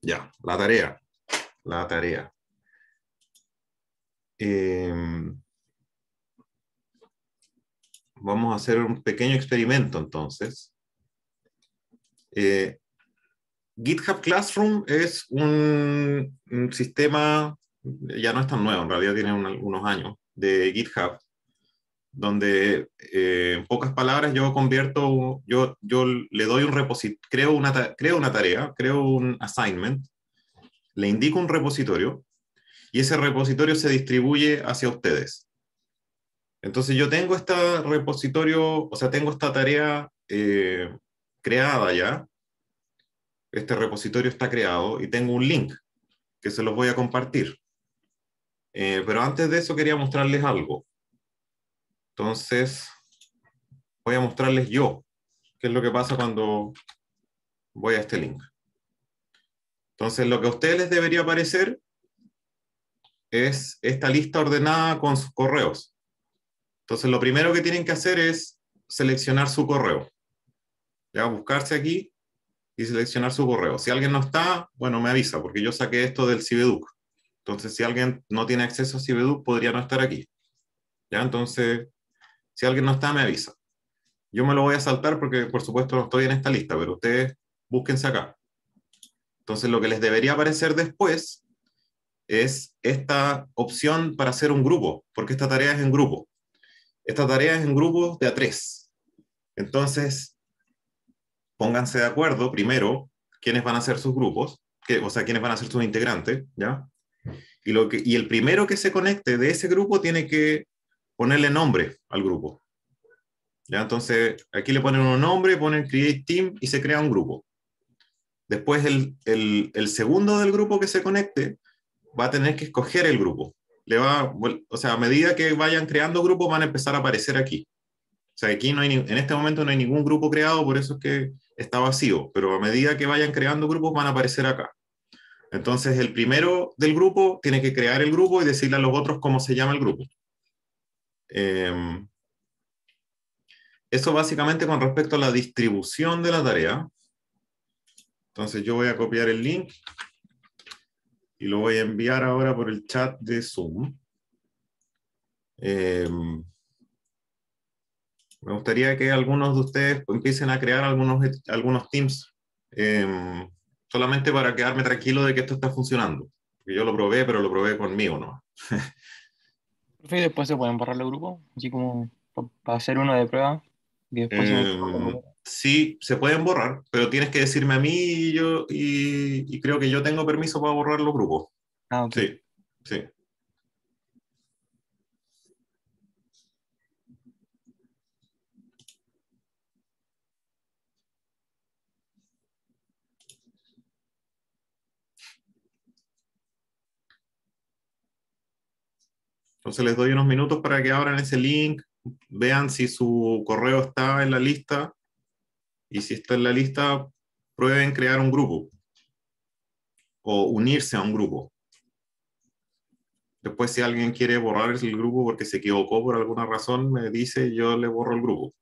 Ya, la tarea. La tarea. Em, vamos a hacer un pequeño experimento entonces. Eh, GitHub Classroom es un, sistema, ya no es tan nuevo, en realidad tiene unos años, de GitHub, donde eh, en pocas palabras yo convierto, yo, yo le doy un repositorio, creo una, creo una tarea, creo un assignment, le indico un repositorio y ese repositorio se distribuye hacia ustedes. Entonces yo tengo este repositorio, o sea, tengo esta tarea eh, creada ya, este repositorio está creado y tengo un link que se los voy a compartir. Eh, pero antes de eso quería mostrarles algo. Entonces, voy a mostrarles yo qué es lo que pasa cuando voy a este link. Entonces, lo que a ustedes les debería aparecer es esta lista ordenada con sus correos. Entonces, lo primero que tienen que hacer es seleccionar su correo. Ya, buscarse aquí y seleccionar su correo. Si alguien no está, bueno, me avisa, porque yo saqué esto del Cibeduc. Entonces, si alguien no tiene acceso a Cibeduc, podría no estar aquí. Ya, entonces, si alguien no está, me avisa. Yo me lo voy a saltar porque, por supuesto, no estoy en esta lista, pero ustedes búsquense acá. Entonces, lo que les debería aparecer después es esta opción para hacer un grupo, porque esta tarea es en grupo. Esta tarea es en grupos de a tres. Entonces, pónganse de acuerdo primero quiénes van a ser sus grupos, que, o sea, quiénes van a ser sus integrantes, ¿ya? Y, lo que, y el primero que se conecte de ese grupo tiene que ponerle nombre al grupo. ¿Ya? Entonces, aquí le ponen un nombre, ponen Create Team y se crea un grupo. Después, el, el, segundo del grupo que se conecte va a tener que escoger el grupo. Le va, o sea, a medida que vayan creando grupos, van a empezar a aparecer aquí. O sea, aquí no en este momento no hay ningún grupo creado, por eso es que está vacío. Pero a medida que vayan creando grupos, van a aparecer acá. Entonces, el primero del grupo tiene que crear el grupo y decirle a los otros cómo se llama el grupo. Em, eso básicamente con respecto a la distribución de la tarea. Entonces yo voy a copiar el link y lo voy a enviar ahora por el chat de Zoom. Em, me gustaría que algunos de ustedes empiecen a crear algunos, algunos teams, em, solamente para quedarme tranquilo de que esto está funcionando. yo lo probé, pero lo probé conmigo, ¿no? y después se pueden borrar los grupos, así como para hacer uno de prueba. Eh, sí, se pueden borrar, pero tienes que decirme a mí y yo, y, creo que yo tengo permiso para borrar los grupos. Ah, Sí, sí. Entonces les doy unos minutos para que abran ese link, vean si su correo está en la lista y si está en la lista, prueben crear un grupo o unirse a un grupo. Después, si alguien quiere borrar el grupo porque se equivocó por alguna razón, me dice, yo le borro el grupo.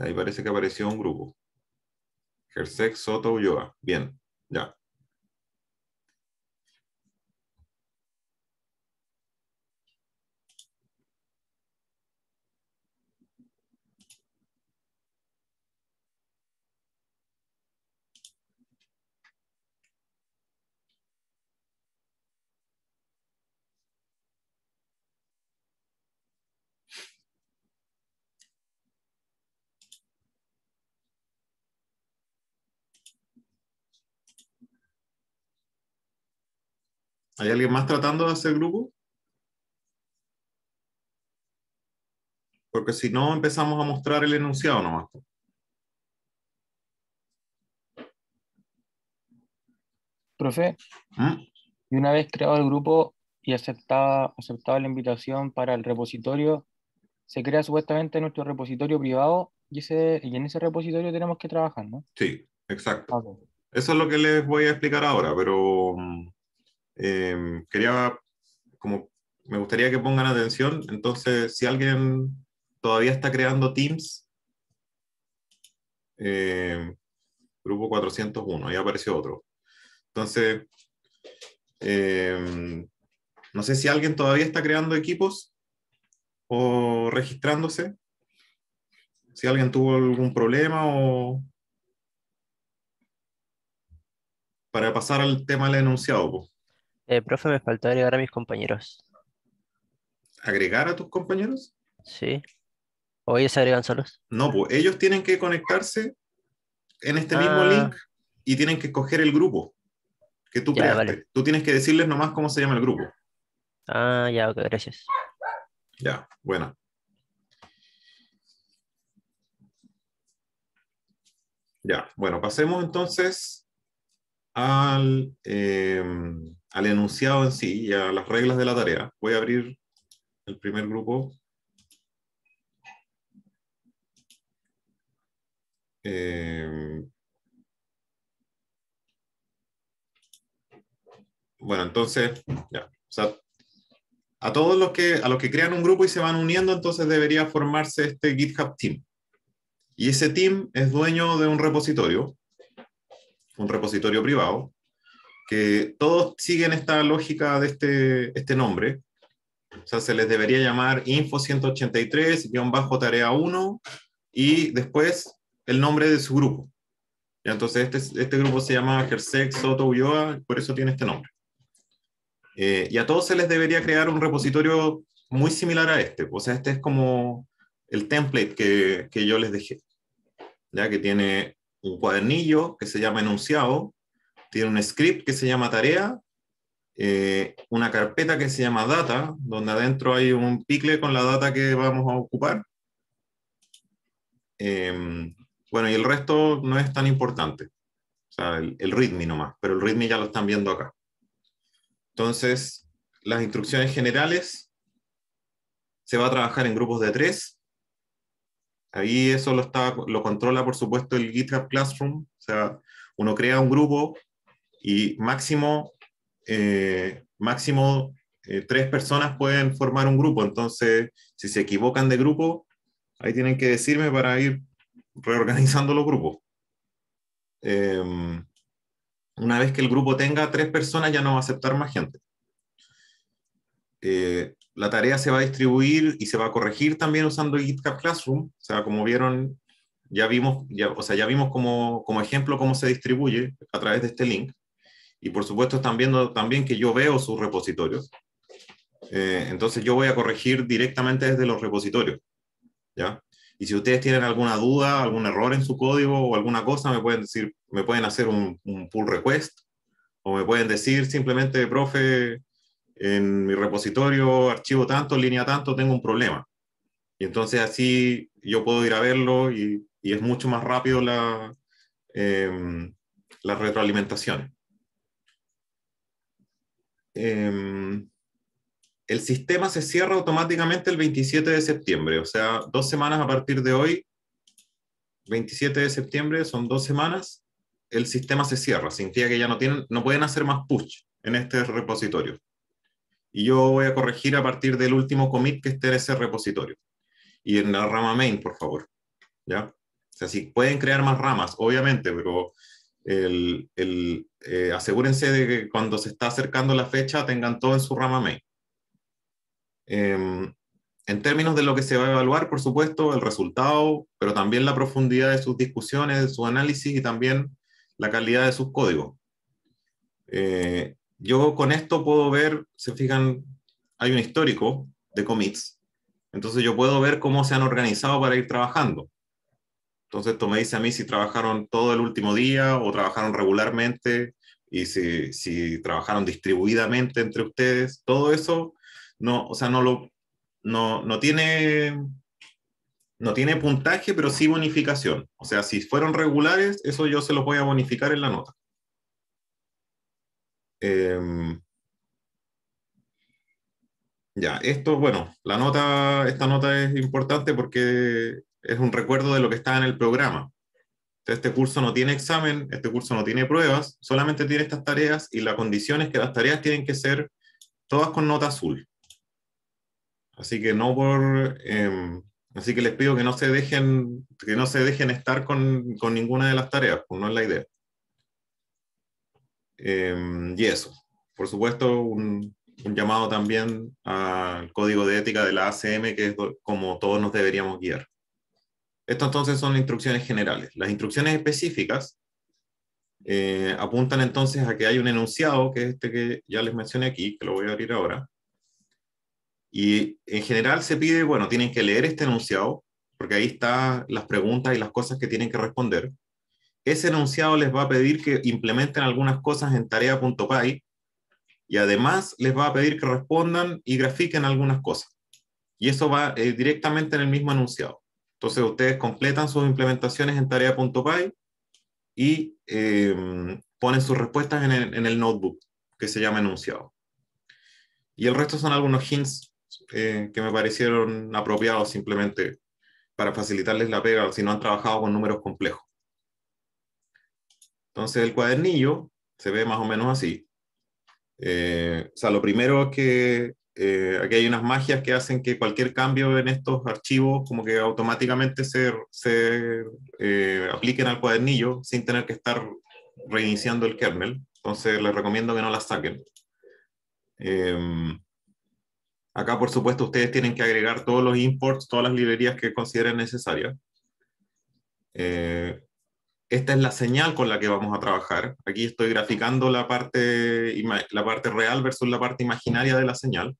Ahí parece que apareció un grupo sex, Soto Ulloa. Bien, ya. ¿Hay alguien más tratando de hacer grupo? Porque si no, empezamos a mostrar el enunciado nomás. Profe, ¿Mm? y una vez creado el grupo y aceptada, aceptada la invitación para el repositorio, se crea supuestamente nuestro repositorio privado y, ese, en ese repositorio tenemos que trabajar, ¿no? Sí, exacto. Eso es lo que les voy a explicar ahora, pero mm, Em, quería, como me gustaría que pongan atención, entonces si alguien todavía está creando Teams, em, grupo 401, ahí apareció otro. Entonces, em, no sé si alguien todavía está creando equipos o registrándose. Si alguien tuvo algún problema o... Para pasar al tema del enunciado. Pues eh, profe, me faltó agregar a mis compañeros. ¿Agregar a tus compañeros? Sí. ¿O ellos se agregan solos? No, pues ellos tienen que conectarse en este mismo ah. link y tienen que escoger el grupo que tú creaste. Tú tienes que decirles nomás cómo se llama el grupo. Ah, ya, ok, gracias. Ya, bueno. Ya, bueno, pasemos entonces al... Em, al enunciado en sí y a las reglas de la tarea. Voy a abrir el primer grupo. Eh, bueno, entonces, ya. a todos los que, a los que crean un grupo y se van uniendo, entonces debería formarse este GitHub Team. Y ese team es dueño de un repositorio, un repositorio privado, que todos siguen esta lógica de este, este nombre. O sea, se les debería llamar Info 183-Tarea 1 y después el nombre de su grupo. entonces, este, este grupo se llama Gersec Soto Ulloa, por eso tiene este nombre. Eh, y a todos se les debería crear un repositorio muy similar a este. O sea, este es como el template que, que yo les dejé, ya que tiene un cuadernillo que se llama enunciado, tiene un script que se llama tarea, eh, una carpeta que se llama data, donde adentro hay un picle con la data que vamos a ocupar. Em, bueno, y el resto no es tan importante. O sea, el, readme nomás, pero el readme ya lo están viendo acá. Entonces, las instrucciones generales se va a trabajar en grupos de tres. Ahí eso lo, está, lo controla, por supuesto, el GitHub Classroom. O sea, uno crea un grupo, y máximo, eh, máximo eh, tres personas pueden formar un grupo. Entonces, si se equivocan de grupo, ahí tienen que decirme para ir reorganizando los grupos. Em, una vez que el grupo tenga tres personas, ya no va a aceptar más gente. Eh, la tarea se va a distribuir y se va a corregir también usando GitHub Classroom. O sea, como vieron, ya vimos, ya, o sea, ya vimos como ejemplo cómo se distribuye a través de este link y por supuesto están viendo también que yo veo sus repositorios. Eh, entonces yo voy a corregir directamente desde los repositorios. Y si ustedes tienen alguna duda, algún error en su código o alguna cosa, me pueden decir, me pueden hacer un, pull request o me pueden decir simplemente, profe, en mi repositorio, archivo tanto, línea tanto, tengo un problema. Y entonces así yo puedo ir a verlo y, es mucho más rápido la, eh, em, la retroalimentación. Em, el sistema se cierra automáticamente el 27 de septiembre, o sea, dos semanas a partir de hoy, 27 de septiembre, son dos semanas, el sistema se cierra, significa que ya no, tienen, no pueden hacer más push en este repositorio. Y yo voy a corregir a partir del último commit que esté en ese repositorio. Y en la rama main, por favor. ¿Ya? O sea, sí, pueden crear más ramas, obviamente, pero el, eh, asegúrense de que cuando se está acercando la fecha tengan todo en su rama mail. Em, en términos de lo que se va a evaluar, por supuesto, el resultado, pero también la profundidad de sus discusiones, de su análisis y también la calidad de sus códigos. Eh, yo con esto puedo ver, se fijan, hay un histórico de commits, entonces yo puedo ver cómo se han organizado para ir trabajando. Entonces esto me dice a mí si trabajaron todo el último día o trabajaron regularmente y si, trabajaron distribuidamente entre ustedes, todo eso no, sea, no lo no, tiene no tiene puntaje, pero sí bonificación. O sea, si fueron regulares, eso yo se lo voy a bonificar en la nota. Em, ya, esto, bueno, la nota, esta nota es importante porque es un recuerdo de lo que está en el programa. Este curso no tiene examen, este curso no tiene pruebas, solamente tiene estas tareas y la condición es que las tareas tienen que ser todas con nota azul. Así que no por... Em, así que les pido que no se dejen, que no se dejen estar con, con ninguna de las tareas, pues no es la idea. Em, y eso. Por supuesto, un, un llamado también al código de ética de la ACM, que es como todos nos deberíamos guiar. Esto entonces son instrucciones generales. Las instrucciones específicas eh, apuntan entonces a que hay un enunciado, que es este que ya les mencioné aquí, que lo voy a abrir ahora. Y en general se pide, bueno, tienen que leer este enunciado, porque ahí están las preguntas y las cosas que tienen que responder. Ese enunciado les va a pedir que implementen algunas cosas en tarea.py y además les va a pedir que respondan y grafiquen algunas cosas. Y eso va eh, directamente en el mismo enunciado. Entonces ustedes completan sus implementaciones en tarea.py y em, ponen sus respuestas en el, notebook que se llama enunciado. Y el resto son algunos hints eh, que me parecieron apropiados simplemente para facilitarles la pega si no han trabajado con números complejos. Entonces el cuadernillo se ve más o menos así. Eh, o sea, lo primero que eh, aquí hay unas magias que hacen que cualquier cambio en estos archivos como que automáticamente se, se eh, apliquen al cuadernillo sin tener que estar reiniciando el kernel. Entonces les recomiendo que no las saquen. Em, acá, por supuesto, ustedes tienen que agregar todos los imports, todas las librerías que consideren necesarias. Eh, esta es la señal con la que vamos a trabajar. Aquí estoy graficando la parte, la parte real versus la parte imaginaria de la señal.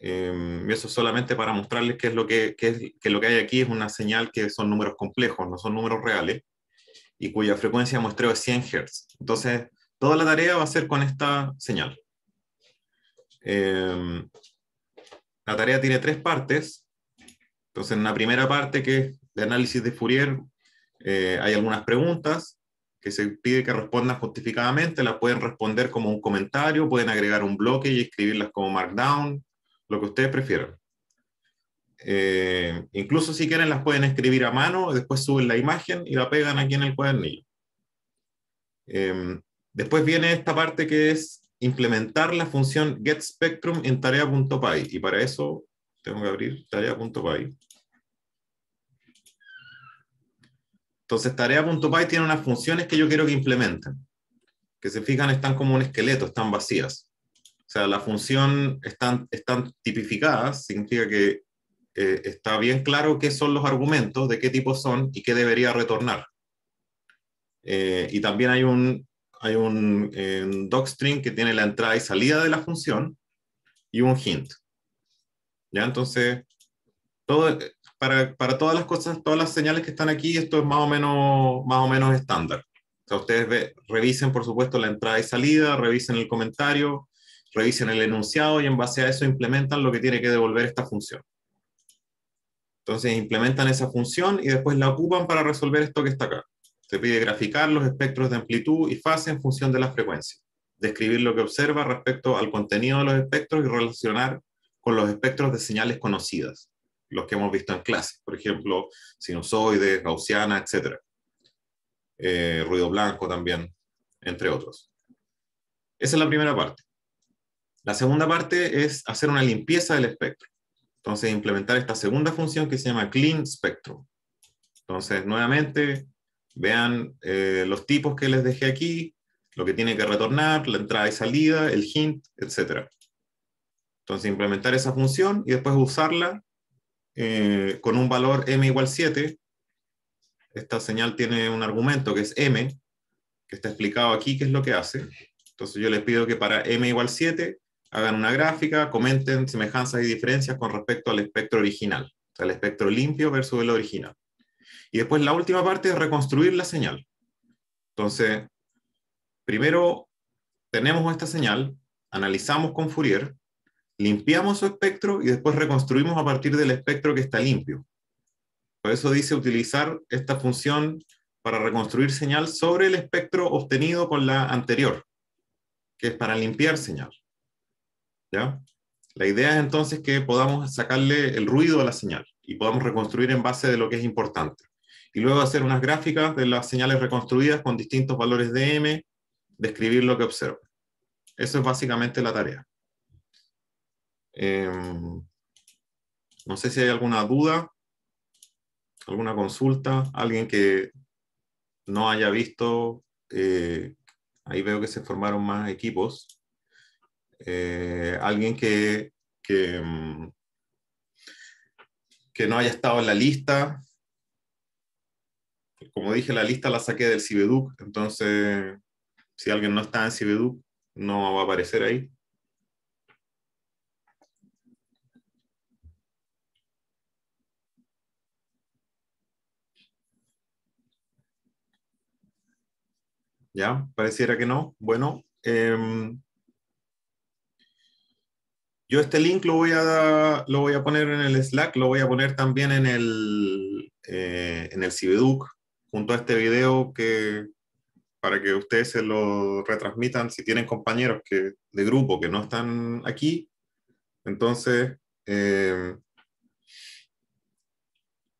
Eh, eso solamente para mostrarles que, es lo que, es, lo que hay aquí es una señal que son números complejos, no son números reales, y cuya frecuencia de muestreo es 100 Hz. Entonces, toda la tarea va a ser con esta señal. Em, la tarea tiene tres partes. Entonces, en la primera parte, que es de análisis de Fourier, eh, hay algunas preguntas que se pide que respondan justificadamente. Las pueden responder como un comentario, pueden agregar un bloque y escribirlas como Markdown, lo que ustedes prefieran. Eh, incluso si quieren las pueden escribir a mano, después suben la imagen y la pegan aquí en el cuadernillo. Em, después viene esta parte que es implementar la función getSpectrum en tarea.py y para eso tengo que abrir tarea.py. Entonces tarea.py tiene unas funciones que yo quiero que implementen, que se fijan están como un esqueleto, están vacías. O sea, la función están, están tipificadas, significa que eh, está bien claro qué son los argumentos, de qué tipo son y qué debería retornar. Eh, y también hay un, hay eh, un, docstring que tiene la entrada y salida de la función y un hint. ¿Ya? Entonces, todo, para, para, todas las cosas, todas las señales que están aquí, esto es más o menos, más o menos estándar. O ustedes revisen, por supuesto, la entrada y salida, revisen el comentario, Revisan el enunciado y en base a eso implementan lo que tiene que devolver esta función. Entonces implementan esa función y después la ocupan para resolver esto que está acá. Se pide graficar los espectros de amplitud y fase en función de la frecuencia, describir lo que observa respecto al contenido de los espectros y relacionar con los espectros de señales conocidas, los que hemos visto en clase, por ejemplo, sinusoides, gaussiana, etc. Eh, ruido blanco también, entre otros. Esa es la primera parte. La segunda parte es hacer una limpieza del espectro. Entonces, implementar esta segunda función que se llama Clean Spectrum. Entonces, nuevamente, vean eh, los tipos que les dejé aquí, lo que tiene que retornar, la entrada y salida, el hint, etc. Entonces, implementar esa función y después usarla eh, con un valor m igual 7. Esta señal tiene un argumento que es m, que está explicado aquí, qué es lo que hace. Entonces, yo les pido que para m igual 7 hagan una gráfica, comenten semejanzas y diferencias con respecto al espectro original, o sea, el espectro limpio versus el original. Y después la última parte es reconstruir la señal. Entonces, primero tenemos esta señal, analizamos con Fourier, limpiamos su espectro y después reconstruimos a partir del espectro que está limpio. Por eso dice utilizar esta función para reconstruir señal sobre el espectro obtenido con la anterior, que es para limpiar señal. La idea es entonces que podamos sacarle el ruido a la señal y podamos reconstruir en base de lo que es importante. Y luego hacer unas gráficas de las señales reconstruidas con distintos valores de M, describir lo que observa. Eso es básicamente la tarea. Em, no sé si hay alguna duda, alguna consulta, alguien que no haya visto, eh, ahí veo que se formaron más equipos. Eh, alguien que, que, mm, que, no haya estado en la lista. Como dije, la lista la saqué del Cibeduc, entonces si alguien no está en Cibeduc, no va a aparecer ahí. ¿Ya? Pareciera que no. Bueno, eh, yo este link lo voy, a, lo voy a poner en el Slack, lo voy a poner también en el, eh, en el Cibeduc, junto a este video que, para que ustedes se lo retransmitan si tienen compañeros que, de grupo que no están aquí. Entonces, em,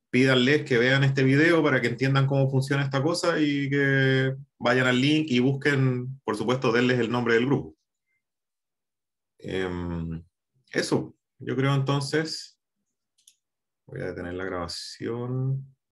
pídanles que vean este video para que entiendan cómo funciona esta cosa y que vayan al link y busquen, por supuesto, denles el nombre del grupo. Em, eso, yo creo entonces, voy a detener la grabación.